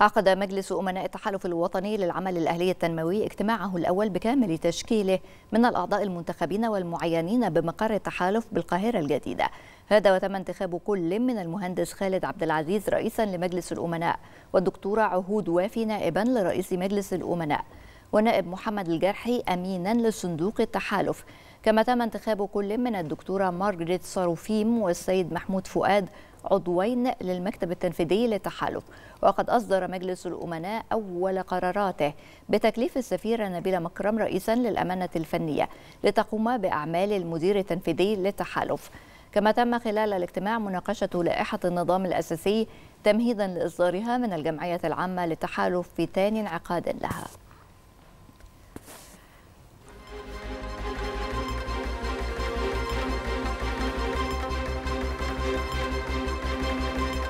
عقد مجلس أمناء التحالف الوطني للعمل الأهلي التنموي اجتماعه الأول بكامل تشكيله من الأعضاء المنتخبين والمعينين بمقر التحالف بالقاهرة الجديدة هذا وتم انتخاب كل من المهندس خالد عبد العزيز رئيسا لمجلس الأمناء والدكتورة عهود وافي نائبا لرئيس مجلس الأمناء ونائب محمد الجرحي أمينا لصندوق التحالف كما تم انتخاب كل من الدكتورة مارجريت صاروفيم والسيد محمود فؤاد عضوين للمكتب التنفيذي للتحالف وقد أصدر مجلس الأمناء أول قراراته بتكليف السفيرة نبيلة مكرم رئيسا للأمانة الفنية لتقوم بأعمال المدير التنفيذي للتحالف كما تم خلال الاجتماع مناقشة لائحة النظام الأساسي تمهيدا لإصدارها من الجمعية العامة للتحالف في ثاني انعقاد لها